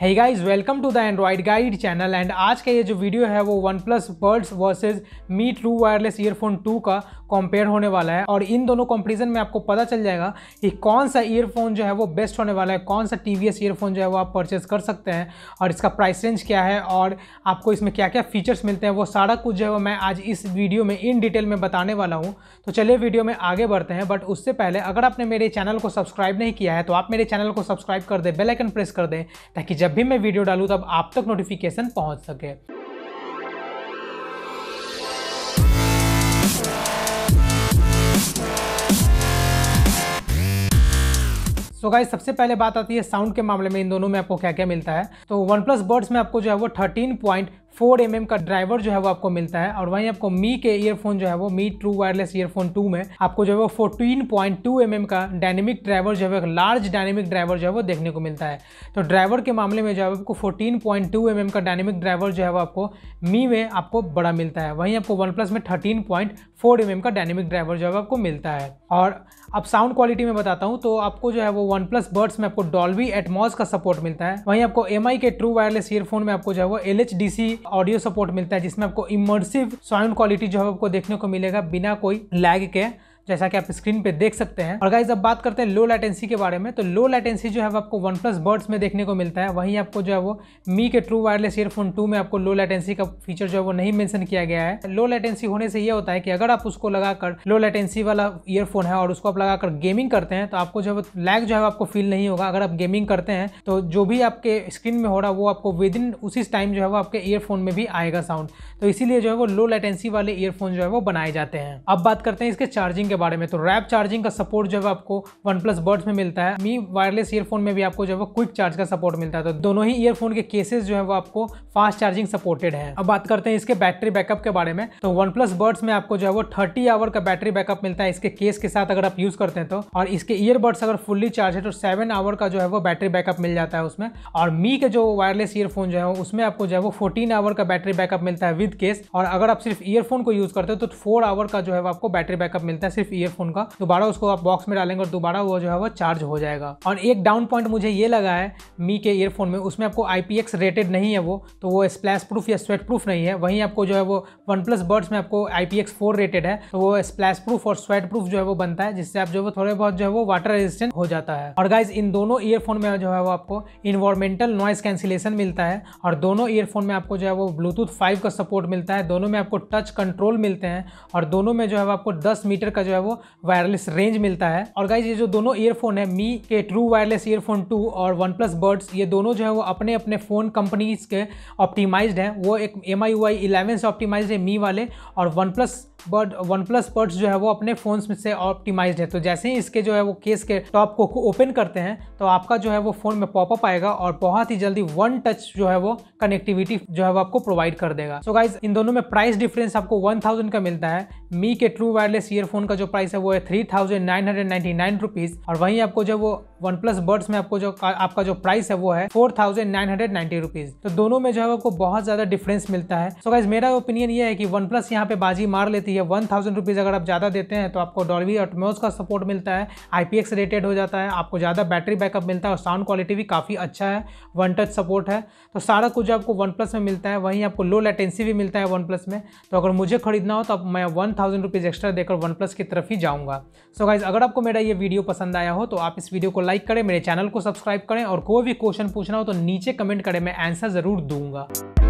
है guys welcome to the Android guide channel and आज का ये जो वीडियो है वो OnePlus Buds versus Mi true wireless earphone 2 का कंपेयर होने वाला है और इन दोनों कंपेरिजन में आपको पता चल जाएगा कि कौन सा ईयरफोन जो है वो बेस्ट होने वाला है कौन सा टी वी ईयरफोन जो है वो आप परचेज कर सकते हैं और इसका प्राइस रेंज क्या है और आपको इसमें क्या क्या फीचर्स मिलते हैं वो सारा कुछ जो है वो मैं आज इस वीडियो में इन डिटेल में बताने वाला हूँ तो चलिए वीडियो में आगे बढ़ते हैं बट उससे पहले अगर आपने मेरे चैनल को सब्सक्राइब नहीं किया है तो आप मेरे चैनल को सब्सक्राइब कर दें बेलाइकन प्रेस कर दें ताकि जब जब भी मैं वीडियो डालूँ तब आप तक नोटिफिकेशन पहुँच सके सो so गाइस सबसे पहले बात आती है साउंड के मामले में इन दोनों में आपको क्या क्या मिलता है तो वन प्लस बर्ड्स में आपको जो है वो थर्टीन पॉइंट फोर एम का ड्राइवर जो है वो आपको मिलता है और वहीं आपको मी के ईयरफोन जो है वो Mi true wireless earphone two में आपको जो है वो फोर्टीन पॉइंट टू एम का डायनेमिक ड्राइवर जो है लार्ज डायनेमिक ड्राइवर जो है वो देखने को मिलता है तो ड्राइवर के मामले में जो है आपको फोर्टीन पॉइंट टू एम का डायनेमिक ड्राइवर जो है वो आपको मी में आपको बड़ा मिलता है वहीं आपको वन प्लस में थर्टीन पॉइंट फोर एम का डायनेमिक ड्राइवर जो है आपको मिलता है और अब साउंड क्वालिटी में बताता हूँ तो आपको जो है वो वन प्लस बर्ड्स में आपको डॉल्वी एटमॉस का सपोर्ट मिलता है वहीं आपको एम के ट्रू वायरलेस ईयरफोन में आपको जो है वो एल ऑडियो सपोर्ट मिलता है जिसमें आपको इमर्सिव साउंड क्वालिटी जो है आपको देखने को मिलेगा बिना कोई लैग के जैसा कि आप स्क्रीन पे देख सकते हैं और गाइज अब बात करते हैं लो लेटेंसी के बारे में तो लो लेटेंसी जो है आपको वन प्लस बर्ड्स में देखने को मिलता है वहीं आपको जो है वो मी के ट्रू वायरलेस ईयरफोन टू में आपको लो लेटेंसी का फीचर जो है वो नहीं मैंशन किया गया है लो लेटेंसी होने से ये होता है कि अगर आप उसको लगाकर लो लेटेंसी वाला ईयरफोन है और उसको आप लगाकर गेमिंग करते हैं तो आपको जो है लैग जो है आपको फील नहीं होगा अगर आप गेमिंग करते हैं तो जो भी आपके स्क्रीन में हो रहा वो आपको विद इन उसी टाइम जो है वो आपके ईयरफोन में भी आएगा साउंड तो इसीलिए जो है वो लो लेटेंसी वाले ईयरफोन जो है वो बनाए जाते हैं अब बात करते हैं इसके चार्जिंग के बारे में तो रैप चार्जिंग का सपोर्ट जो है आपको वन प्लस बर्ड्स में मिलता है मी वायरलेस ईयरफोन में भी आपको जो है वो क्विक चार्ज का सपोर्ट मिलता है तो दोनों ही ईयरफोन के केसेस जो है वो आपको फास्ट चार्जिंग सपोर्टेड है अब बात करते हैं इसके बैटरी बैकअप के बारे में तो वन प्लस बर्ड्स में आपको जो है वो थर्टी आवर का बैटरी बैकअप मिलता है इसके केस के साथ अगर आप यूज करते हैं तो और इसके ईयरबड्स अगर फुल्ली चार्ज है तो सेवन आवर का जो है वो बैटरी बैकअप मिल जाता है उसमें और मी के जो वायरलेस ईयरफोन जो है उसमें आपको जो है वो फोर्टीन आवर का बैटरी बैकअप मिलता है विद केस और अगर आप सिर्फ ईयरफोन को यूज करते हो तो फोर आवर का जो है आपको बैटरी बैकअप मिलता है सिर्फ सिर्फ ईयरफोन का दोबारा उसको आप बॉक्स में डालेंगे और दोबारा वो जो है वो चार्ज हो जाएगा और एक डाउन पॉइंट मुझे ये लगा है मी के ईयरफोन में उसमें आपको आई रेटेड नहीं है वो तो वो स्प्लैश प्रूफ या स्वेट प्रूफ नहीं है वहीं आपको जो है वो वन प्लस बर्ड्स में आपको I P X four rated है तो वो स्प्लैश प्रूफ और स्वेट प्रूफ जो है वो बनता है जिससे आप जो है वो थोड़े बहुत जो है वो वाटर रेजिस्टेंट हो जाता है और गाइज इन दोनों ईयरफोन में जो है वो आपको इन्वायरमेंटल नॉइस कैंसिलेशन मिलता है और दोनों ईयरफोन में आपको जो है वो ब्लूटूथ फाइव का सपोर्ट मिलता है दोनों में आपको टच कंट्रोल मिलते हैं और दोनों में जो है आपको दस मीटर का जो है वो वायरलेस रेंज मिलता है और गाइज ये जो दोनों ईयरफोन है मी के ट्रू वायरलेस ईयरफोन टू और वन प्लस बर्ड्स ये दोनों जो है वो अपने अपने फ़ोन कंपनीज के ऑप्टिमाइज हैं वो एक एम आई वाई इलेवन से ऑप्टिमाइज है मी वाले और OnePlus but OnePlus Buds जो है वो अपने फ़ोन से ऑप्टिमाइज है तो जैसे ही इसके जो है वो केस के टॉप को ओपन करते हैं तो आपका जो है वो फ़ोन में पॉपअप आएगा और बहुत ही जल्दी वन टच जो है वो कनेक्टिविटी जो है वो आपको प्रोवाइड कर देगा सो so गाइज इन दोनों में प्राइस डिफरेंस आपको वन थाउजेंड का मिलता है मी के ट्रू वायरलेस ईयरफोन का जो प्राइस है वो है three thousand nine hundred ninety nine rupees और वहीं आपको जो वो वन प्लस बर्ड्स में आपको जो आपका जो प्राइस है वो है four thousand nine hundred ninety rupees तो दोनों में जो है आपको बहुत ज्यादा डिफरेंस मिलता है सो so गाइज मेरा ओपिनियन ये है कि वन प्लस यहाँ पे बाजी मार लेती है वन थाउजेंड रुपीज अगर आप ज्यादा देते हैं तो आपको डॉल्बी ऑटमोस का सपोर्ट मिलता है आईपीएक्स रेटेड हो जाता है आपको ज्यादा बैटरी बैकअप मिलता है और साउंड क्वालिटी भी काफी अच्छा है वन टच सपोर्ट है तो सारा कुछ आपको वन प्लस में मिलता है वहीं आपको लो लेटेंसी भी मिलता है वन प्लस में तो अगर मुझे खरीदना हो तो मैं वन थाउजेंड रुपीज एक्स्ट्रा देकर वन प्लस की तरफ ही जाऊंगा सो गाइज़ अगर आपको मेरा ये वीडियो पसंद आया हो तो आप इस वीडियो को लाइक करें मेरे चैनल को सब्सक्राइब करें और कोई भी क्वेश्चन पूछना हो तो नीचे कमेंट करें मैं आंसर ज़रूर दूंगा